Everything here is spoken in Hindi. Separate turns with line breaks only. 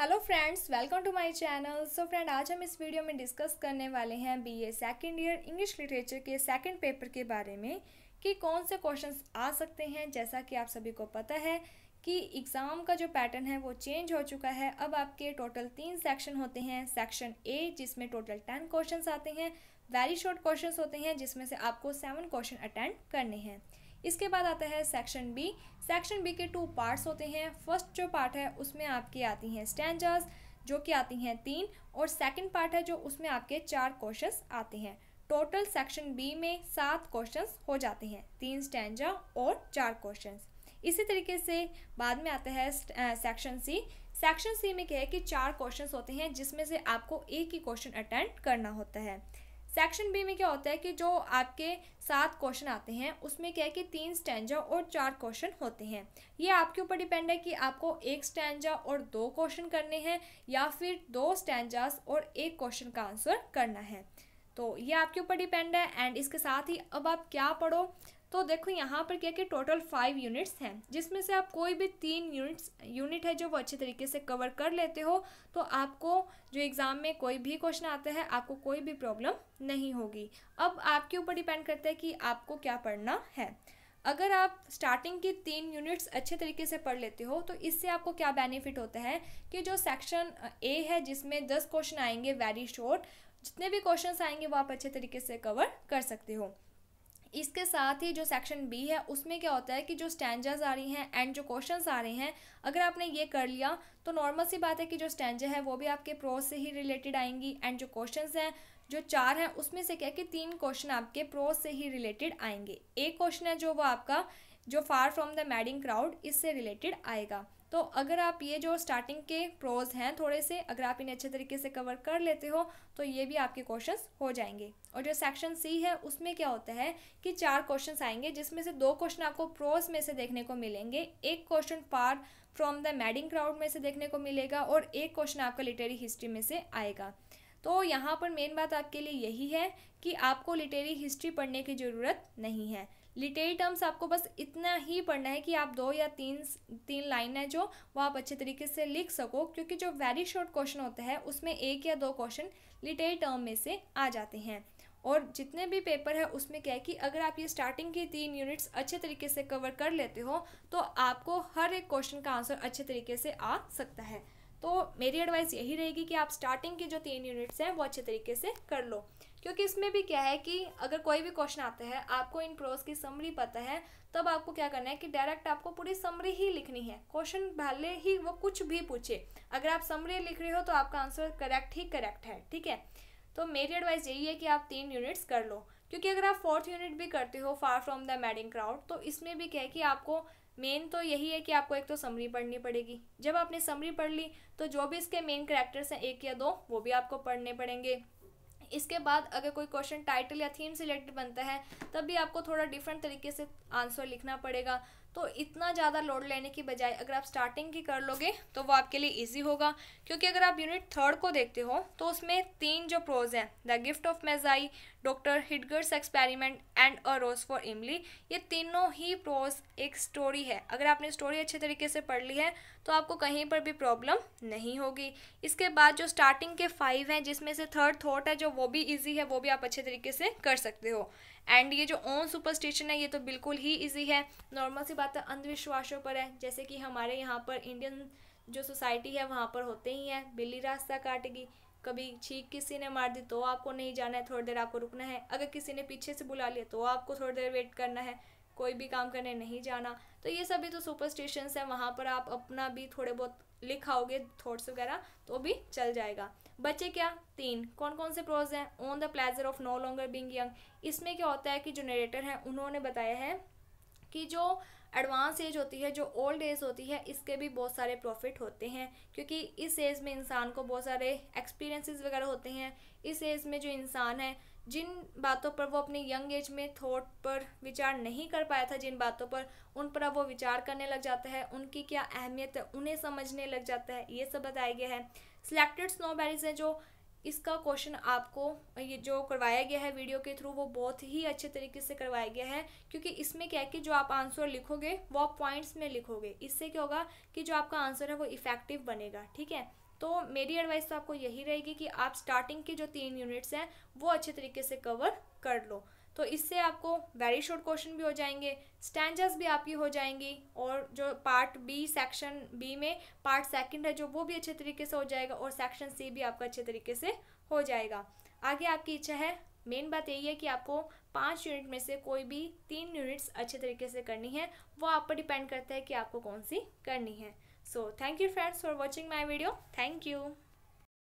Hello friends welcome to my channel so friend आज हम इस वीडियो में डिस्कस करने वाले हैं BA second year English literature के सेकंड पेपर के बारे में कि कौन से क्वेश्चंस आ सकते हैं जैसा कि आप सभी को पता है कि एग्ज़ाम का जो पैटर्न है वो चेंज हो चुका है अब आपके टोटल तीन सेक्शन होते हैं सेक्शन ए जिसमें टोटल टेन क्वेश्चन आते हैं वेरी शॉर्ट क्वेश्चन होते हैं जिसमें से आपको सेवन क्वेश्चन अटेंड करने हैं इसके बाद आता है सेक्शन बी सेक्शन बी के टू पार्ट्स होते हैं फर्स्ट जो पार्ट है उसमें आपकी आती हैं स्टैंडर्स जो कि आती हैं तीन और सेकंड पार्ट है जो उसमें आपके चार क्वेश्चंस आते हैं टोटल सेक्शन बी में सात क्वेश्चंस हो जाते हैं तीन स्टैंडा और चार क्वेश्चंस इसी तरीके से बाद में आता है सेक्शन सी सेक्शन सी में क्या है कि चार क्वेश्चंस होते हैं जिसमें से आपको एक ही क्वेश्चन अटेंड करना होता है सेक्शन बी में क्या होता है कि जो आपके सात क्वेश्चन आते हैं उसमें क्या है कि तीन स्टैंडा और चार क्वेश्चन होते हैं ये आपके ऊपर डिपेंड है कि आपको एक स्टैंडा और दो क्वेश्चन करने हैं या फिर दो स्टैंडास और एक क्वेश्चन का आंसर करना है तो ये आपके ऊपर डिपेंड है एंड इसके साथ ही अब आप क्या पढ़ो तो देखो यहाँ पर क्या कि टोटल फाइव यूनिट्स हैं जिसमें से आप कोई भी तीन यूनिट्स यूनिट है जो वो अच्छे तरीके से कवर कर लेते हो तो आपको जो एग्ज़ाम में कोई भी क्वेश्चन आता है आपको कोई भी प्रॉब्लम नहीं होगी अब आपके ऊपर डिपेंड करता है कि आपको क्या पढ़ना है अगर आप स्टार्टिंग की तीन यूनिट्स अच्छे तरीके से पढ़ लेते हो तो इससे आपको क्या बेनिफिट होता है कि जो सेक्शन ए है जिसमें दस क्वेश्चन आएंगे वेरी शॉर्ट जितने भी क्वेश्चन आएंगे वो आप अच्छे तरीके से कवर कर सकते हो इसके साथ ही जो सेक्शन बी है उसमें क्या होता है कि जो स्टैंडर्स आ रही हैं एंड जो क्वेश्चंस आ रहे हैं अगर आपने ये कर लिया तो नॉर्मल सी बात है कि जो स्टैंडर है वो भी आपके प्रोज से ही रिलेटेड आएंगी एंड जो क्वेश्चंस हैं जो चार हैं उसमें से क्या है कि तीन क्वेश्चन आपके प्रोज से ही रिलेटेड आएंगे एक क्वेश्चन है जो वो आपका जो far from the madding crowd इससे रिलेटेड आएगा तो अगर आप ये जो स्टार्टिंग के प्रोज हैं थोड़े से अगर आप इन्हें अच्छे तरीके से कवर कर लेते हो तो ये भी आपके क्वेश्चंस हो जाएंगे और जो सेक्शन सी है उसमें क्या होता है कि चार क्वेश्चंस आएंगे जिसमें से दो क्वेश्चन आपको प्रोज में से देखने को मिलेंगे एक question far from the madding crowd में से देखने को मिलेगा और एक क्वेश्चन आपका लिटरेरी हिस्ट्री में से आएगा तो यहाँ पर मेन बात आपके लिए यही है कि आपको लिटरेरी हिस्ट्री पढ़ने की ज़रूरत नहीं है लिटेरी टर्म्स आपको बस इतना ही पढ़ना है कि आप दो या तीन तीन लाइन है जो वो आप अच्छे तरीके से लिख सको क्योंकि जो वेरी शॉर्ट क्वेश्चन होता है उसमें एक या दो क्वेश्चन लिटेरी टर्म में से आ जाते हैं और जितने भी पेपर है उसमें क्या है कि अगर आप ये स्टार्टिंग की तीन यूनिट्स अच्छे तरीके से कवर कर लेते हो तो आपको हर एक क्वेश्चन का आंसर अच्छे तरीके से आ सकता है तो मेरी एडवाइस यही रहेगी कि आप स्टार्टिंग के जो तीन यूनिट्स हैं वो अच्छे तरीके से कर लो क्योंकि इसमें भी क्या है कि अगर कोई भी क्वेश्चन आता है आपको इन प्रोज की समरी पता है तब आपको क्या करना है कि डायरेक्ट आपको पूरी समरी ही लिखनी है क्वेश्चन भले ही वो कुछ भी पूछे अगर आप समरी लिख रहे हो तो आपका आंसर करेक्ट ही करेक्ट है ठीक है तो मेरी एडवाइस यही है कि आप तीन यूनिट्स कर लो क्योंकि अगर आप फोर्थ यूनिट भी करते हो far from the madding crowd तो इसमें भी क्या है कि आपको मेन तो यही है कि आपको एक तो समरी पढ़नी पड़ेगी जब आपने समरी पढ़ ली तो जो भी इसके मेन करेक्टर्स हैं एक या दो वो भी आपको पढ़ने पड़ेंगे इसके बाद अगर कोई क्वेश्चन टाइटल या थीम से रिलेटेड बनता है तब भी आपको थोड़ा डिफरेंट तरीके से आंसर लिखना पड़ेगा तो इतना ज़्यादा लोड लेने की बजाय अगर आप स्टार्टिंग की कर लोगे तो वो आपके लिए इजी होगा क्योंकि अगर आप यूनिट थर्ड को देखते हो तो उसमें तीन जो प्रोज हैं the gift of Magi doctor Heidegger's experiment and a rose for Emily ये तीनों ही प्रोज एक स्टोरी है अगर आपने स्टोरी अच्छे तरीके से पढ़ ली है तो आपको कहीं पर भी प्रॉब्लम नहीं होगी इसके बाद जो स्टार्टिंग के फाइव हैं जिसमें से थर्ड थॉट है जो वो भी ईजी है वो भी आप अच्छे तरीके से कर सकते हो एंड ये जो ओन सुपरस्टिशन है ये तो बिल्कुल ही ईजी है नॉर्मल सी बात है अंधविश्वासों पर है जैसे कि हमारे यहाँ पर इंडियन जो सोसाइटी है वहाँ पर होते ही हैं बिल्ली रास्ता काटेगी कभी छीक किसी ने मार दी तो आपको नहीं जाना है थोड़ी देर आपको रुकना है अगर किसी ने पीछे से बुला लिया तो आपको थोड़ी देर वेट करना है कोई भी काम करने नहीं जाना तो ये सभी तो सुपरस्टिशंस हैं वहाँ पर आप अपना भी थोड़े बहुत लिखाओगे थॉट्स वगैरह तो भी चल जाएगा बच्चे क्या तीन कौन कौन से प्रोज हैं on the pleasure of no longer being young इसमें क्या होता है कि जो नरेटर हैं उन्होंने बताया है कि जो एडवांस एज होती है जो ओल्ड एज होती है इसके भी बहुत सारे प्रॉफिट होते हैं क्योंकि इस एज में इंसान को बहुत सारे एक्सपीरियंसेस वगैरह होते हैं इस एज में जो इंसान है जिन बातों पर वो अपने यंग एज में थॉट पर विचार नहीं कर पाया था जिन बातों पर उन पर अब वो विचार करने लग जाता है उनकी क्या अहमियत है उन्हें समझने लग जाता है ये सब बताया गया है सिलेक्टेड स्नोबेरीज हैं जो इसका क्वेश्चन आपको ये जो करवाया गया है वीडियो के थ्रू वो बहुत ही अच्छे तरीके से करवाया गया है क्योंकि इसमें क्या है कि जो आप आंसर लिखोगे वो आप पॉइंट्स में लिखोगे इससे क्या होगा कि जो आपका आंसर है वो इफेक्टिव बनेगा ठीक है तो मेरी एडवाइस तो आपको यही रहेगी कि आप स्टार्टिंग के जो तीन यूनिट्स हैं वो अच्छे तरीके से कवर कर लो तो इससे आपको वेरी शॉर्ट क्वेश्चन भी हो जाएंगे स्टैंडर्स भी आपकी हो जाएंगी और जो पार्ट बी सेक्शन बी में पार्ट सेकंड है जो वो भी अच्छे तरीके से हो जाएगा और सेक्शन सी भी आपका अच्छे तरीके से हो जाएगा आगे आपकी इच्छा है मेन बात यही है कि आपको पाँच यूनिट में से कोई भी तीन यूनिट्स अच्छे तरीके से करनी है वो आप पर डिपेंड करता है कि आपको कौन सी करनी है So thank you friends for watching my video. Thank you.